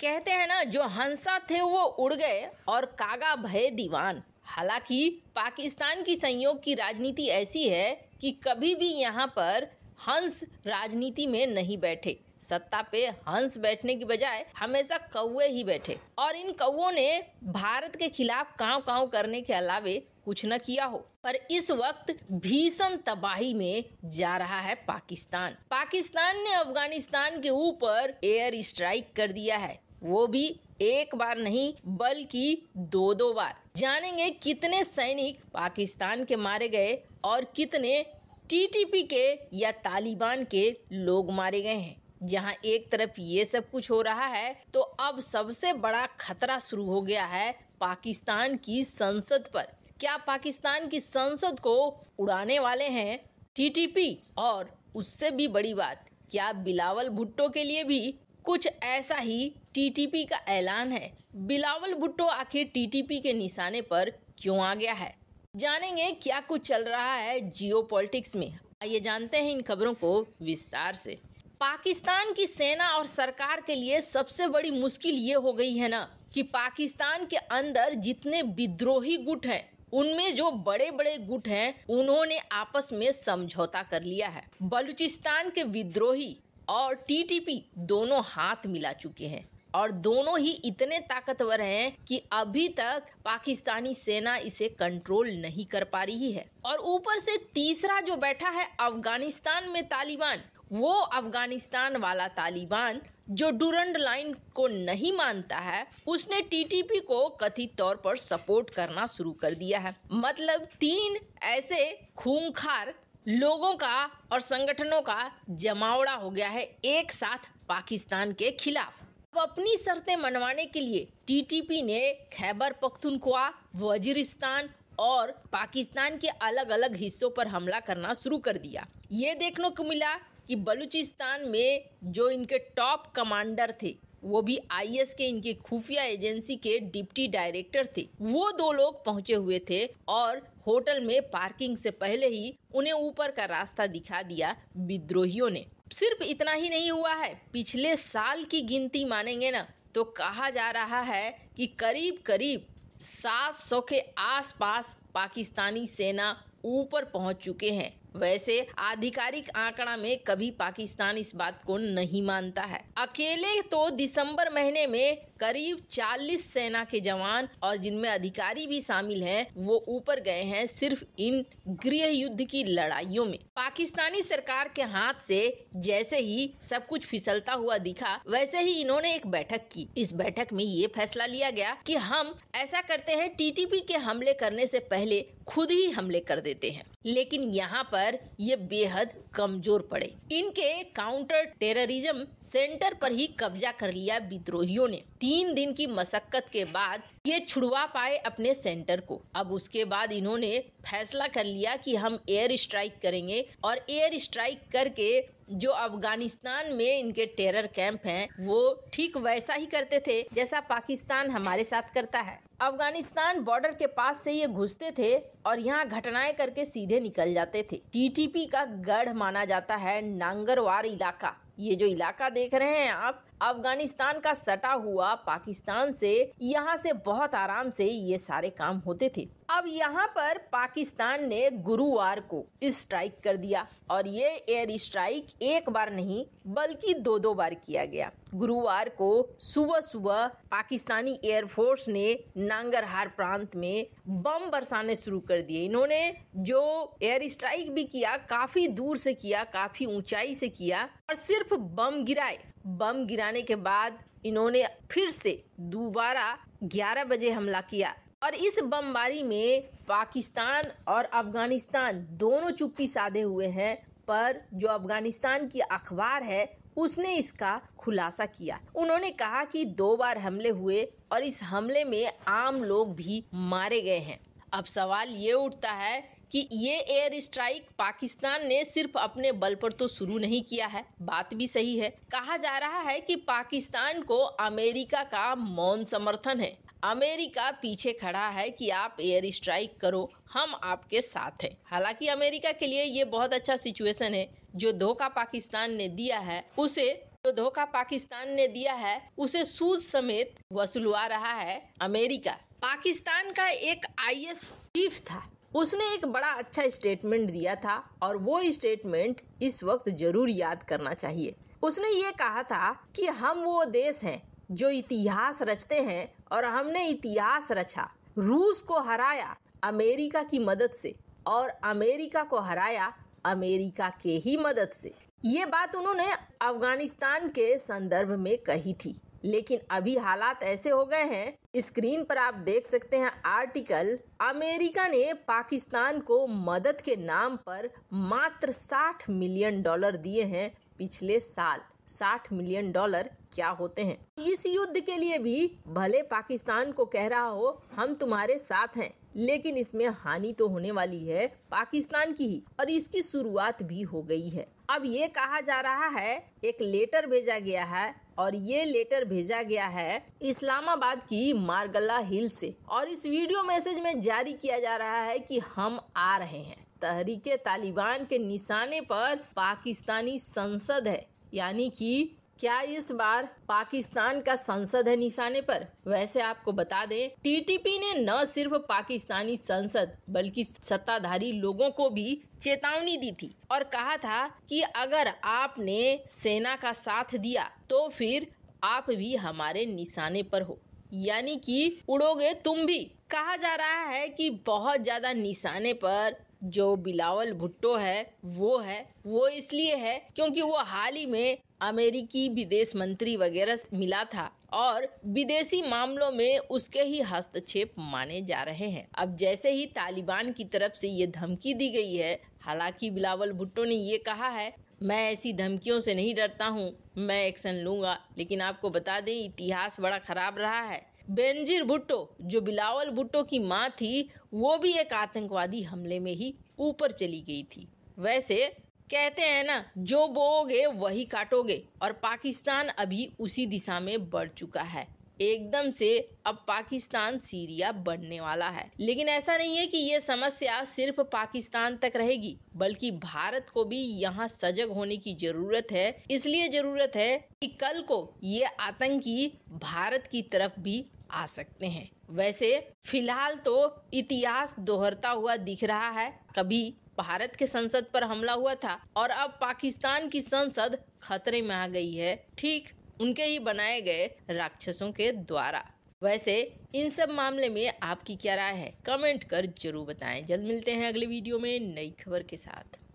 कहते हैं ना जो हंसा थे वो उड़ गए और कागा भय दीवान हालांकि पाकिस्तान की संयोग की राजनीति ऐसी है कि कभी भी यहाँ पर हंस राजनीति में नहीं बैठे सत्ता पे हंस बैठने की बजाय हमेशा कौए ही बैठे और इन कौ ने भारत के खिलाफ काव काव करने के अलावे कुछ न किया हो पर इस वक्त भीषण तबाही में जा रहा है पाकिस्तान पाकिस्तान ने अफगानिस्तान के ऊपर एयर स्ट्राइक कर दिया है वो भी एक बार नहीं बल्कि दो दो बार जानेंगे कितने सैनिक पाकिस्तान के मारे गए और कितने टीटीपी के या तालिबान के लोग मारे गए हैं जहाँ एक तरफ ये सब कुछ हो रहा है तो अब सबसे बड़ा खतरा शुरू हो गया है पाकिस्तान की संसद पर क्या पाकिस्तान की संसद को उड़ाने वाले हैं टीटीपी और उससे भी बड़ी बात क्या बिलावल भुट्टो के लिए भी कुछ ऐसा ही टीटीपी का ऐलान है बिलावल भुट्टो आखिर टीटीपी के निशाने पर क्यों आ गया है जानेंगे क्या कुछ चल रहा है जियो में आइए जानते हैं इन खबरों को विस्तार से पाकिस्तान की सेना और सरकार के लिए सबसे बड़ी मुश्किल ये हो गई है ना कि पाकिस्तान के अंदर जितने विद्रोही गुट हैं उनमें जो बड़े बड़े गुट हैं उन्होंने आपस में समझौता कर लिया है बलूचिस्तान के विद्रोही और टीटीपी दोनों हाथ मिला चुके हैं और दोनों ही इतने ताकतवर हैं कि अभी तक पाकिस्तानी सेना इसे कंट्रोल नहीं कर पा रही है और ऊपर से तीसरा जो बैठा है अफगानिस्तान में तालिबान वो अफगानिस्तान वाला तालिबान जो डूरंड लाइन को नहीं मानता है उसने टीटीपी को कथित तौर पर सपोर्ट करना शुरू कर दिया है मतलब तीन ऐसे खूंखार लोगों का और संगठनों का जमावड़ा हो गया है एक साथ पाकिस्तान के खिलाफ अब अपनी शर्तें मनवाने के लिए टीटीपी ने खैबर पख्तूनख्वा वजीरिस्तान और पाकिस्तान के अलग अलग हिस्सों पर हमला करना शुरू कर दिया ये देखने को मिला कि बलूचिस्तान में जो इनके टॉप कमांडर थे वो भी आईएस के इनकी खुफिया एजेंसी के डिप्टी डायरेक्टर थे वो दो लोग पहुंचे हुए थे और होटल में पार्किंग से पहले ही उन्हें ऊपर का रास्ता दिखा दिया विद्रोहियों ने सिर्फ इतना ही नहीं हुआ है पिछले साल की गिनती मानेंगे ना तो कहा जा रहा है कि करीब करीब 700 के आसपास पाकिस्तानी सेना ऊपर पहुंच चुके हैं वैसे आधिकारिक आंकड़ा में कभी पाकिस्तान इस बात को नहीं मानता है अकेले तो दिसंबर महीने में करीब 40 सेना के जवान और जिनमें अधिकारी भी शामिल हैं वो ऊपर गए हैं सिर्फ इन गृह युद्ध की लड़ाइयों में पाकिस्तानी सरकार के हाथ से जैसे ही सब कुछ फिसलता हुआ दिखा वैसे ही इन्होंने एक बैठक की इस बैठक में ये फैसला लिया गया कि हम ऐसा करते हैं टीटीपी के हमले करने से पहले खुद ही हमले कर देते हैं लेकिन यहाँ पर पर ये बेहद कमजोर पड़े इनके काउंटर टेररिज्म सेंटर पर ही कब्जा कर लिया विद्रोहियों ने तीन दिन की मशक्कत के बाद ये छुड़वा पाए अपने सेंटर को अब उसके बाद इन्होंने फैसला कर लिया कि हम एयर स्ट्राइक करेंगे और एयर स्ट्राइक करके जो अफगानिस्तान में इनके टेरर कैंप हैं वो ठीक वैसा ही करते थे जैसा पाकिस्तान हमारे साथ करता है अफगानिस्तान बॉर्डर के पास से ये घुसते थे और यहाँ घटनाएं करके सीधे निकल जाते थे टीटीपी का गढ़ माना जाता है नांगरवार इलाका ये जो इलाका देख रहे हैं आप अफगानिस्तान का सटा हुआ पाकिस्तान से यहाँ से बहुत आराम से ये सारे काम होते थे अब यहाँ पर पाकिस्तान ने गुरुवार को स्ट्राइक कर दिया और ये एयर स्ट्राइक एक बार नहीं बल्कि दो दो बार किया गया गुरुवार को सुबह सुबह पाकिस्तानी एयरफोर्स ने नांगरहार प्रांत में बम बरसाने शुरू कर दिए इन्होंने जो एयर स्ट्राइक भी किया काफी दूर से किया काफी ऊंचाई से किया और सिर्फ बम गिराए बम गिराने के बाद इन्होंने फिर से दोबारा 11 बजे हमला किया और इस बमबारी में पाकिस्तान और अफगानिस्तान दोनों चुप्पी साधे हुए हैं पर जो अफगानिस्तान की अखबार है उसने इसका खुलासा किया उन्होंने कहा कि दो बार हमले हुए और इस हमले में आम लोग भी मारे गए हैं अब सवाल ये उठता है कि ये एयर स्ट्राइक पाकिस्तान ने सिर्फ अपने बल पर तो शुरू नहीं किया है बात भी सही है कहा जा रहा है कि पाकिस्तान को अमेरिका का मौन समर्थन है अमेरिका पीछे खड़ा है कि आप एयर स्ट्राइक करो हम आपके साथ हैं हालांकि अमेरिका के लिए ये बहुत अच्छा सिचुएशन है जो धोखा पाकिस्तान ने दिया है उसे जो धोखा पाकिस्तान ने दिया है उसे सूद समेत वसूलवा रहा है अमेरिका पाकिस्तान का एक आई एस चीफ था उसने एक बड़ा अच्छा स्टेटमेंट दिया था और वो स्टेटमेंट इस वक्त जरूर याद करना चाहिए उसने ये कहा था कि हम वो देश हैं जो इतिहास रचते हैं और हमने इतिहास रचा रूस को हराया अमेरिका की मदद से और अमेरिका को हराया अमेरिका के ही मदद से ये बात उन्होंने अफगानिस्तान के संदर्भ में कही थी लेकिन अभी हालात ऐसे हो गए हैं स्क्रीन पर आप देख सकते हैं आर्टिकल अमेरिका ने पाकिस्तान को मदद के नाम पर मात्र 60 मिलियन डॉलर दिए हैं पिछले साल 60 मिलियन डॉलर क्या होते हैं इस युद्ध के लिए भी भले पाकिस्तान को कह रहा हो हम तुम्हारे साथ हैं लेकिन इसमें हानि तो होने वाली है पाकिस्तान की ही और इसकी शुरुआत भी हो गई है अब ये कहा जा रहा है एक लेटर भेजा गया है और ये लेटर भेजा गया है इस्लामाबाद की मार्गला हिल से और इस वीडियो मैसेज में जारी किया जा रहा है कि हम आ रहे हैं तहरीके तालिबान के निशाने पर पाकिस्तानी संसद है यानी कि क्या इस बार पाकिस्तान का संसद है निशाने पर वैसे आपको बता दें टीटीपी ने न सिर्फ पाकिस्तानी संसद बल्कि सत्ताधारी लोगों को भी चेतावनी दी थी और कहा था कि अगर आपने सेना का साथ दिया तो फिर आप भी हमारे निशाने पर हो यानी कि उड़ोगे तुम भी कहा जा रहा है कि बहुत ज्यादा निशाने पर जो बिलावल भुट्टो है वो है वो इसलिए है क्योंकि वो हाल ही में अमेरिकी विदेश मंत्री वगैरह मिला था और विदेशी मामलों में उसके ही हस्तक्षेप माने जा रहे हैं अब जैसे ही तालिबान की तरफ से ये धमकी दी गई है हालांकि बिलावल भुट्टो ने ये कहा है मैं ऐसी धमकियों से नहीं डरता हूँ मैं एक्शन लूंगा लेकिन आपको बता दें इतिहास बड़ा खराब रहा है बेनजीर भुट्टो जो बिलावल भुट्टो की मां थी वो भी एक आतंकवादी हमले में ही ऊपर चली गई थी वैसे कहते हैं ना जो बोओगे वही काटोगे और पाकिस्तान अभी उसी दिशा में बढ़ चुका है एकदम से अब पाकिस्तान सीरिया बढ़ने वाला है लेकिन ऐसा नहीं है कि ये समस्या सिर्फ पाकिस्तान तक रहेगी बल्कि भारत को भी यहाँ सजग होने की जरूरत है इसलिए जरूरत है कि कल को ये आतंकी भारत की तरफ भी आ सकते हैं वैसे फिलहाल तो इतिहास दोहरता हुआ दिख रहा है कभी भारत के संसद पर हमला हुआ था और अब पाकिस्तान की संसद खतरे में आ गई है ठीक उनके ही बनाए गए राक्षसों के द्वारा वैसे इन सब मामले में आपकी क्या राय है कमेंट कर जरूर बताएं जल्द मिलते हैं अगले वीडियो में नई खबर के साथ